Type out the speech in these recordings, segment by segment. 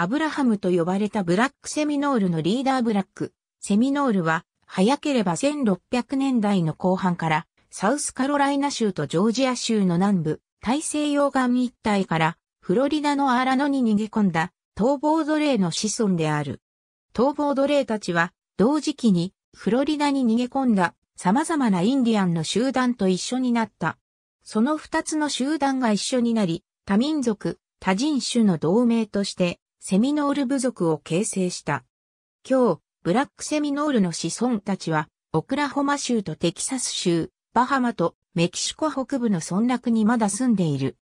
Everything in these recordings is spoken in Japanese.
アブラハムと呼ばれたブラックセミノールのリーダーブラック。セミノールは、早ければ1600年代の後半から、サウスカロライナ州とジョージア州の南部、大西洋岸一帯から、フロリダのアーラノに逃げ込んだ、逃亡奴隷の子孫である。逃亡奴隷たちは、同時期に、フロリダに逃げ込んだ、様々なインディアンの集団と一緒になった。その二つの集団が一緒になり、多民族、多人種の同盟として、セミノール部族を形成した。今日、ブラックセミノールの子孫たちは、オクラホマ州とテキサス州、バハマとメキシコ北部の村落にまだ住んでいる。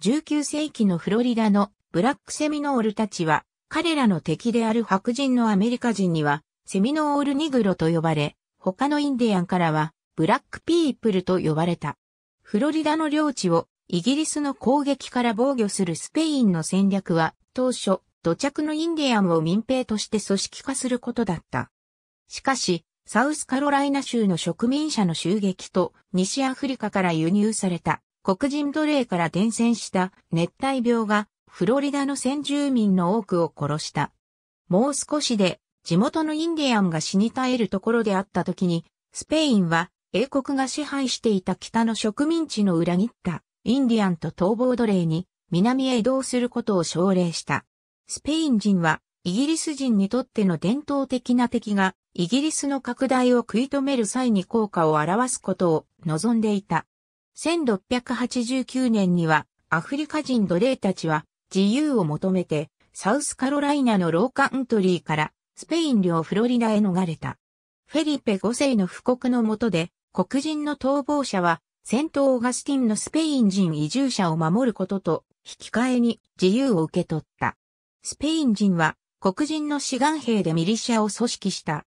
19世紀のフロリダのブラックセミノールたちは、彼らの敵である白人のアメリカ人には、セミノールニグロと呼ばれ、他のインディアンからは、ブラックピープルと呼ばれた。フロリダの領地をイギリスの攻撃から防御するスペインの戦略は、当初、土着のインディアンを民兵として組織化することだった。しかし、サウスカロライナ州の植民者の襲撃と西アフリカから輸入された黒人奴隷から伝染した熱帯病がフロリダの先住民の多くを殺した。もう少しで地元のインディアンが死に絶えるところであった時に、スペインは英国が支配していた北の植民地の裏切ったインディアンと逃亡奴隷に南へ移動することを奨励した。スペイン人はイギリス人にとっての伝統的な敵がイギリスの拡大を食い止める際に効果を表すことを望んでいた。1689年にはアフリカ人奴隷たちは自由を求めてサウスカロライナのローカントリーからスペイン領フロリダへ逃れた。フェリペ5世の布告の下で黒人の逃亡者は戦闘オガスティンのスペイン人移住者を守ることと引き換えに自由を受け取った。スペイン人は黒人の志願兵でミリシャを組織した。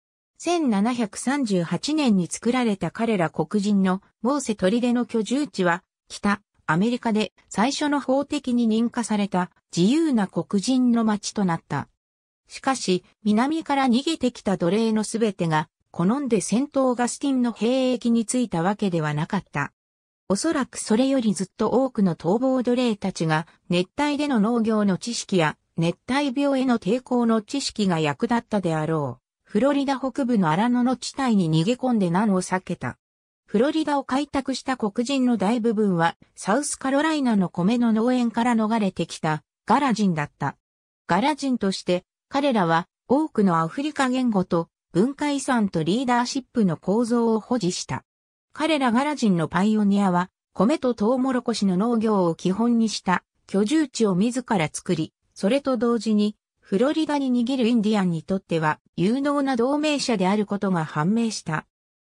1738年に作られた彼ら黒人のモーセ砦の居住地は北アメリカで最初の法的に認可された自由な黒人の町となった。しかし南から逃げてきた奴隷のすべてが好んで戦闘ガスティンの兵役についたわけではなかった。おそらくそれよりずっと多くの逃亡奴隷たちが熱帯での農業の知識や熱帯病への抵抗の知識が役立ったであろう。フロリダ北部の荒野の地帯に逃げ込んで難を避けた。フロリダを開拓した黒人の大部分は、サウスカロライナの米の農園から逃れてきた、ガラ人だった。ガラ人として、彼らは、多くのアフリカ言語と、文化遺産とリーダーシップの構造を保持した。彼らガラ人のパイオニアは、米とトウモロコシの農業を基本にした、居住地を自ら作り、それと同時に、フロリダに逃げるインディアンにとっては有能な同盟者であることが判明した。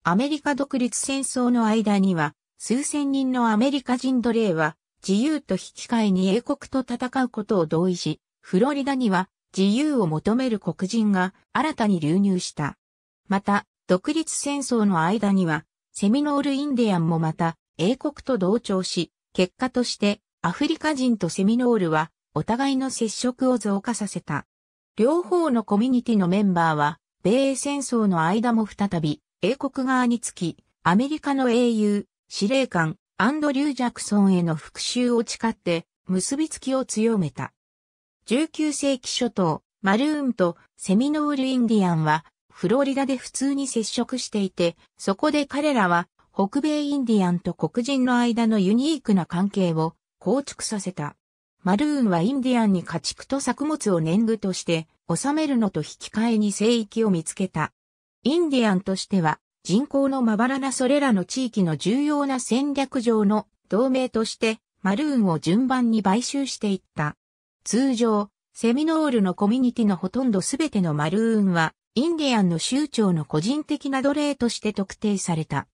アメリカ独立戦争の間には、数千人のアメリカ人奴隷は、自由と引き換えに英国と戦うことを同意し、フロリダには自由を求める黒人が新たに流入した。また、独立戦争の間には、セミノールインディアンもまた、英国と同調し、結果として、アフリカ人とセミノールは、お互いの接触を増加させた。両方のコミュニティのメンバーは、米英戦争の間も再び、英国側につき、アメリカの英雄、司令官、アンドリュー・ジャクソンへの復讐を誓って、結びつきを強めた。19世紀初頭、マルーンとセミノール・インディアンは、フロリダで普通に接触していて、そこで彼らは、北米インディアンと黒人の間のユニークな関係を構築させた。マルーンはインディアンに家畜と作物を年貢として収めるのと引き換えに聖域を見つけた。インディアンとしては人口のまばらなそれらの地域の重要な戦略上の同盟としてマルーンを順番に買収していった。通常、セミノールのコミュニティのほとんどすべてのマルーンはインディアンの州長の個人的な奴隷として特定された。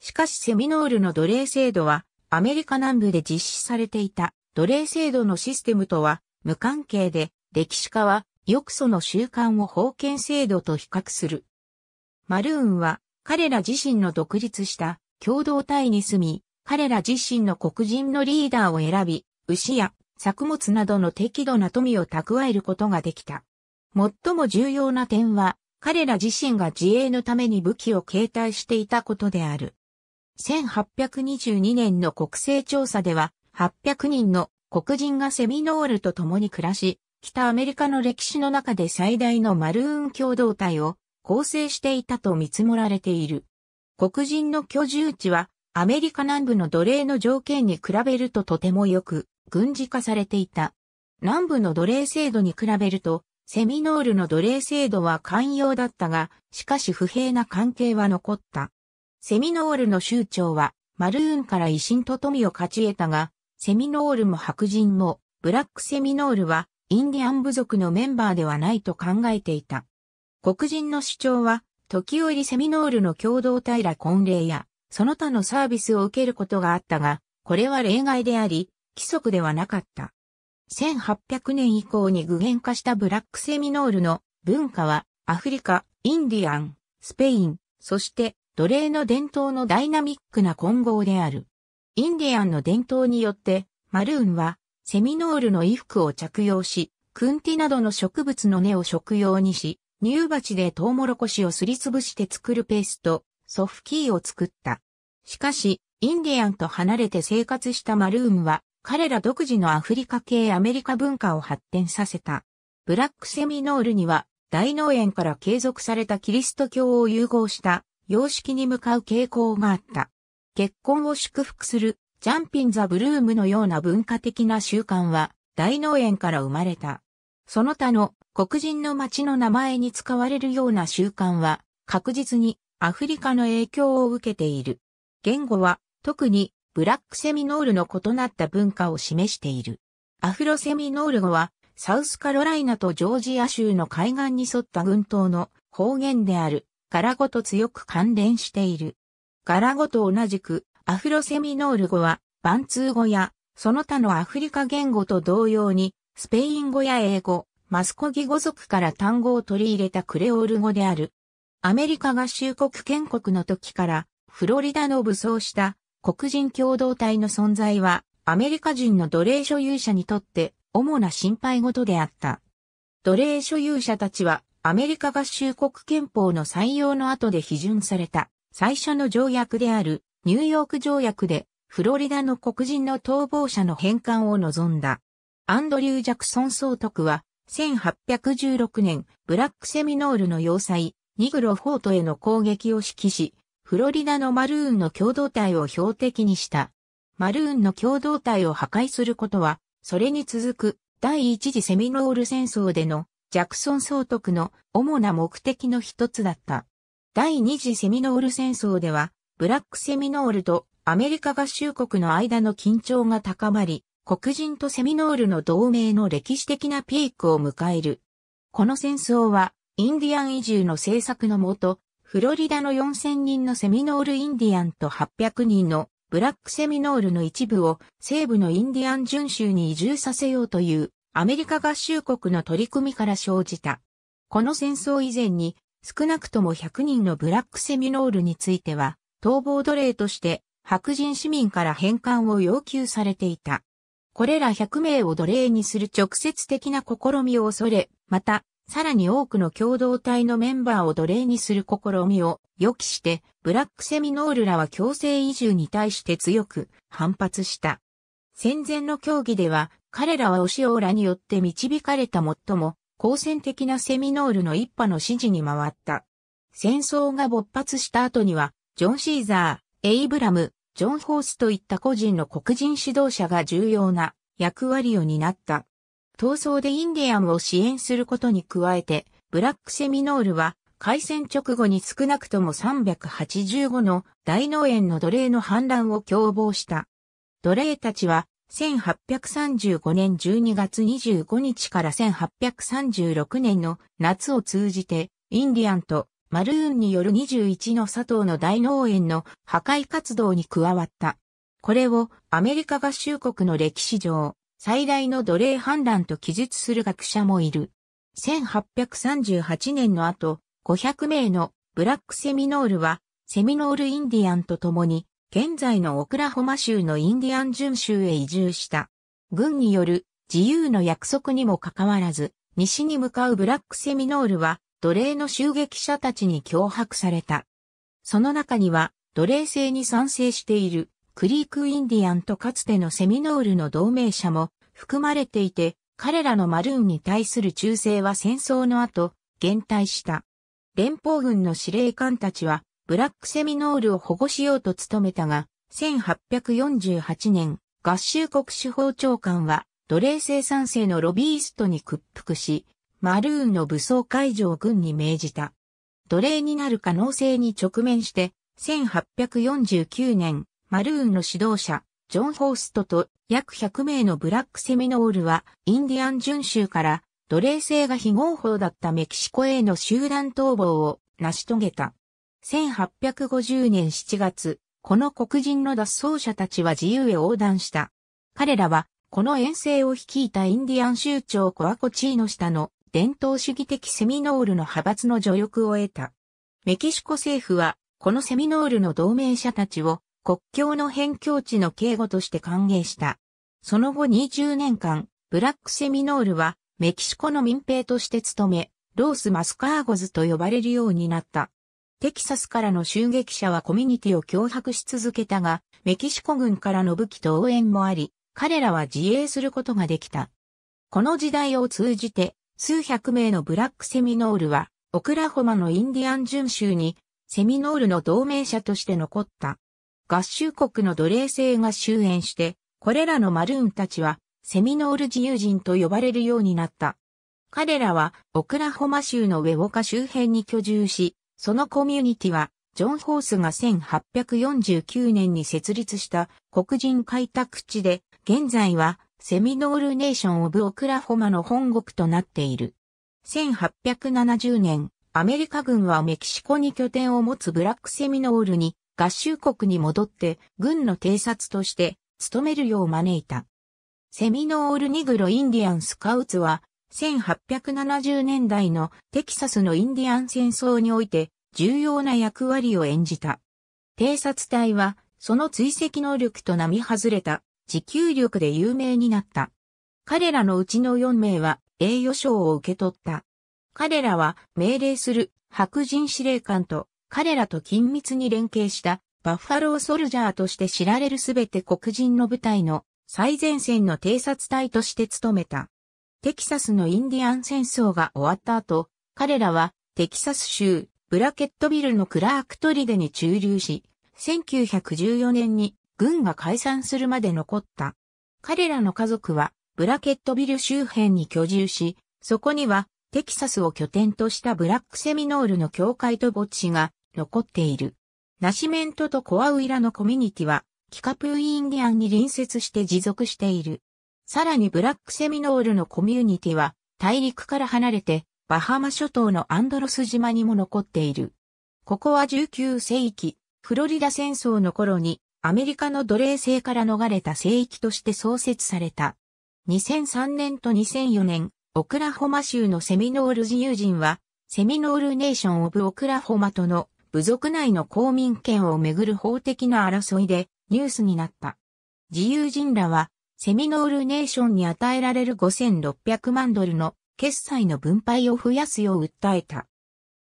しかしセミノールの奴隷制度はアメリカ南部で実施されていた。奴隷制度のシステムとは無関係で、歴史家は、よくその習慣を封建制度と比較する。マルーンは、彼ら自身の独立した共同体に住み、彼ら自身の黒人のリーダーを選び、牛や作物などの適度な富を蓄えることができた。最も重要な点は、彼ら自身が自衛のために武器を携帯していたことである。1822年の国勢調査では、800人の黒人がセミノールと共に暮らし、北アメリカの歴史の中で最大のマルーン共同体を構成していたと見積もられている。黒人の居住地はアメリカ南部の奴隷の条件に比べるととてもよく軍事化されていた。南部の奴隷制度に比べるとセミノールの奴隷制度は寛容だったが、しかし不平な関係は残った。セミノールの州長はマルーンから維新と富を勝ち得たが、セミノールも白人も、ブラックセミノールはインディアン部族のメンバーではないと考えていた。黒人の主張は、時折セミノールの共同体ら婚礼や、その他のサービスを受けることがあったが、これは例外であり、規則ではなかった。1800年以降に具現化したブラックセミノールの文化は、アフリカ、インディアン、スペイン、そして奴隷の伝統のダイナミックな混合である。インディアンの伝統によって、マルーンは、セミノールの衣服を着用し、クンティなどの植物の根を食用にし、乳鉢でトウモロコシをすりつぶして作るペースト、ソフキーを作った。しかし、インディアンと離れて生活したマルーンは、彼ら独自のアフリカ系アメリカ文化を発展させた。ブラックセミノールには、大農園から継続されたキリスト教を融合した様式に向かう傾向があった。結婚を祝福するジャンピン・ザ・ブルームのような文化的な習慣は大農園から生まれた。その他の黒人の町の名前に使われるような習慣は確実にアフリカの影響を受けている。言語は特にブラックセミノールの異なった文化を示している。アフロセミノール語はサウスカロライナとジョージア州の海岸に沿った群島の方言であるからごと強く関連している。柄語と同じく、アフロセミノール語は、バンツー語や、その他のアフリカ言語と同様に、スペイン語や英語、マスコギ語族から単語を取り入れたクレオール語である。アメリカ合衆国建国の時から、フロリダの武装した黒人共同体の存在は、アメリカ人の奴隷所有者にとって主な心配事であった。奴隷所有者たちは、アメリカ合衆国憲法の採用の後で批准された。最初の条約であるニューヨーク条約でフロリダの黒人の逃亡者の返還を望んだ。アンドリュー・ジャクソン総督は1816年ブラックセミノールの要塞ニグロフォートへの攻撃を指揮し、フロリダのマルーンの共同体を標的にした。マルーンの共同体を破壊することは、それに続く第一次セミノール戦争でのジャクソン総督の主な目的の一つだった。第二次セミノール戦争では、ブラックセミノールとアメリカ合衆国の間の緊張が高まり、黒人とセミノールの同盟の歴史的なピークを迎える。この戦争は、インディアン移住の政策のもと、フロリダの4000人のセミノールインディアンと800人のブラックセミノールの一部を西部のインディアン巡州に移住させようというアメリカ合衆国の取り組みから生じた。この戦争以前に少なくとも100人のブラックセミノールについては、逃亡奴隷として白人市民から返還を要求されていた。これら100名を奴隷にする直接的な試みを恐れ、また、さらに多くの共同体のメンバーを奴隷にする試みを予期して、ブラックセミノールらは強制移住に対して強く反発した。戦前の協議では、彼らはオシオーラによって導かれた最も好戦的なセミノールの一派の支持に回った。戦争が勃発した後には、ジョン・シーザー、エイブラム、ジョン・ホースといった個人の黒人指導者が重要な役割を担った。闘争でインディアンを支援することに加えて、ブラックセミノールは、開戦直後に少なくとも385の大農園の奴隷の反乱を共謀した。奴隷たちは1835年12月25日から1836年の夏を通じて、インディアンとマルーンによる21の佐藤の大農園の破壊活動に加わった。これをアメリカ合衆国の歴史上、最大の奴隷反乱と記述する学者もいる。1838年の後、500名のブラックセミノールは、セミノールインディアンと共に現在のオクラホマ州のインディアン巡州へ移住した。軍による自由の約束にもかかわらず、西に向かうブラックセミノールは奴隷の襲撃者たちに脅迫された。その中には奴隷制に賛成しているクリークインディアンとかつてのセミノールの同盟者も含まれていて、彼らのマルーンに対する忠誠は戦争の後、減退した。連邦軍の司令官たちはブラックセミノールを保護しようと努めたが、1848年、合衆国司法長官は、奴隷生産性のロビーストに屈服し、マルーンの武装解除を軍に命じた。奴隷になる可能性に直面して、1849年、マルーンの指導者、ジョン・ホーストと約100名のブラックセミノールは、インディアン巡州から奴隷制が非合法だったメキシコへの集団逃亡を成し遂げた。1850年7月、この黒人の脱走者たちは自由へ横断した。彼らは、この遠征を率いたインディアン州長コアコチーノ下の伝統主義的セミノールの派閥の助力を得た。メキシコ政府は、このセミノールの同盟者たちを国境の辺境地の警護として歓迎した。その後20年間、ブラックセミノールはメキシコの民兵として務め、ロース・マスカーゴズと呼ばれるようになった。テキサスからの襲撃者はコミュニティを脅迫し続けたが、メキシコ軍からの武器と応援もあり、彼らは自衛することができた。この時代を通じて、数百名のブラックセミノールは、オクラホマのインディアン巡州に、セミノールの同盟者として残った。合衆国の奴隷制が終焉して、これらのマルーンたちは、セミノール自由人と呼ばれるようになった。彼らは、オクラホマ州のウェウォカ周辺に居住し、そのコミュニティは、ジョン・ホースが1849年に設立した黒人開拓地で、現在はセミノールネーション・オブ・オクラホマの本国となっている。1870年、アメリカ軍はメキシコに拠点を持つブラックセミノールに合衆国に戻って軍の偵察として務めるよう招いた。セミノールニグロインディアンスカウツは1870年代のテキサスのインディアン戦争において重要な役割を演じた。偵察隊はその追跡能力と並外れた持久力で有名になった。彼らのうちの4名は栄誉賞を受け取った。彼らは命令する白人司令官と彼らと緊密に連携したバッファローソルジャーとして知られるすべて黒人の部隊の最前線の偵察隊として務めた。テキサスのインディアン戦争が終わった後、彼らはテキサス州ブラケットビルのクラークトリデに駐留し、1914年に軍が解散するまで残った。彼らの家族はブラケットビル周辺に居住し、そこにはテキサスを拠点としたブラックセミノールの教会と墓地が残っている。ナシメントとコアウイラのコミュニティは、キカプーインディアンに隣接して持続している。さらにブラックセミノールのコミュニティは大陸から離れてバハマ諸島のアンドロス島にも残っている。ここは19世紀、フロリダ戦争の頃にアメリカの奴隷制から逃れた聖域として創設された。2003年と2004年、オクラホマ州のセミノール自由人は、セミノールネーション・オブ・オクラホマとの部族内の公民権をめぐる法的な争いでニュースになった。自由人らはセミノールネーションに与えられる5600万ドルの決済の分配を増やすよう訴えた。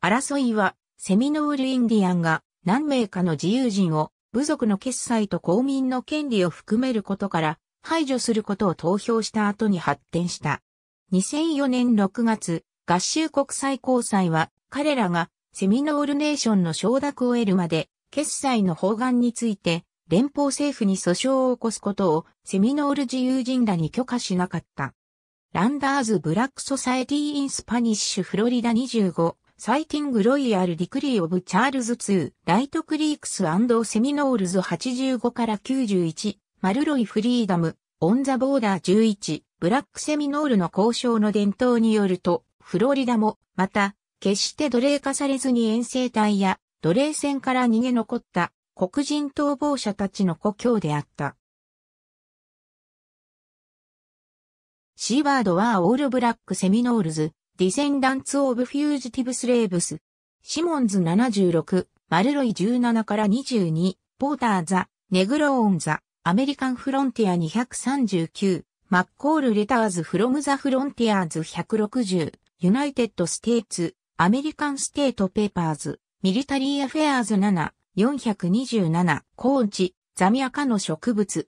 争いは、セミノールインディアンが何名かの自由人を部族の決済と公民の権利を含めることから排除することを投票した後に発展した。2004年6月、合衆国際交際は彼らがセミノールネーションの承諾を得るまで決済の方眼について連邦政府に訴訟を起こすことをセミノール自由人らに許可しなかった。ランダーズ・ブラック・ソサエティ・イン・スパニッシュ・フロリダ25、サイティング・ロイヤル・ディクリー・オブ・チャールズ2、ライト・クリークス・セミノールズ85から91、マルロイ・フリーダム、オン・ザ・ボーダー11、ブラック・セミノールの交渉の伝統によると、フロリダも、また、決して奴隷化されずに遠征隊や奴隷船から逃げ残った黒人逃亡者たちの故郷であった。シーバードはオールブラックセミノールズ、ディセンダンツ・オブ・フュージティブ・スレーブス、シモンズ76、マルロイ17から22、ポーター・ザ、ネグローン・ザ、アメリカン・フロンティア239、マッコール・レターズ・フロム・ザ・フロンティアーズ160、ユナイテッド・ステイツ、アメリカン・ステート・ペーパーズ、ミリタリー・アフェアーズ7、427、高知、ザミア科の植物。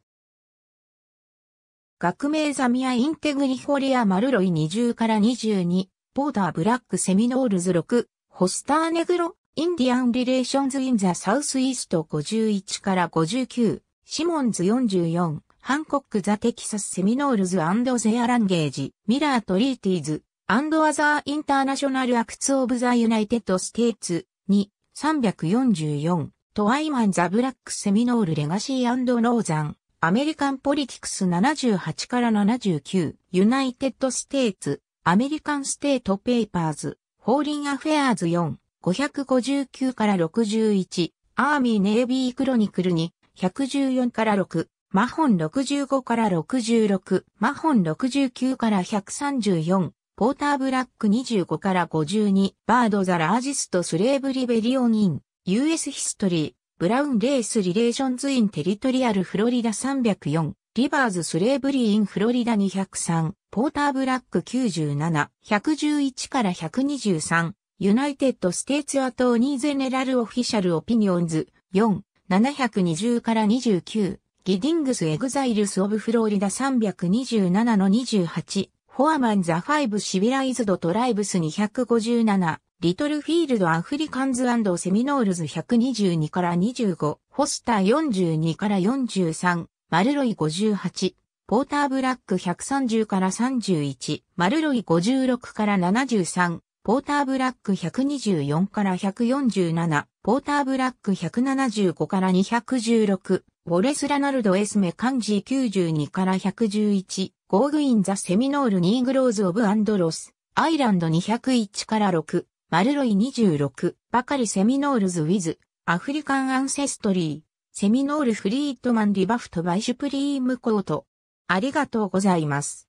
学名ザミアインテグリフォリアマルロイ20から22、ポーダーブラックセミノールズ6、ホスターネグロ、インディアンリレーションズインザサウスイースト51から59、シモンズ44、ハンコックザテキサスセミノールズゼアランゲージ、ミラートリーティーズ、アンドアザーインターナショナルアクツオブザユナイテッドステーツ、2、344、トワイマン・ザ・ブラック・セミノール・レガシーノーザン、アメリカン・ポリティクス78から79、ユナイテッド・ステーツ、アメリカン・ステート・ペーパーズ、ホーリン・アフェアーズ4、559から61、アーミー・ネイビー・クロニクル2、114から6、マホン65から66、マホン69から134、ポーターブラック25から52、バードザラージストスレーブリベリオンイン、US ヒストリー、ブラウン・レース・リレーションズ・イン・テリトリアル・フロリダ304、リバーズ・スレーブリー・イン・フロリダ203、ポーター・ブラック97、111から123、ユナイテッド・ステーツ・アトーニー・ゼネラル・オフィシャル・オピニオンズ、4、720から29、ギディングス・エグザイルス・オブ・フロリダ327の28、フォアマン・ザ・ファイブ・シビライズド・トライブス257、リトルフィールドアフリカンズセミノールズ122から25、ホスター42から43、マルロイ58、ポーターブラック130から31、マルロイ56から73、ポーターブラック124から147、ポーターブラック175から216、ウォレス・ラナルド・エスメ・カンジー92から111、ゴーグイン・ザ・セミノール・ニーグローズ・オブ・アンドロス、アイランド201から6、マルロイ26、バカリセミノールズ・ウィズ、アフリカン・アンセストリー、セミノール・フリートマン・リバフト・バイ・シュプリーム・コート。ありがとうございます。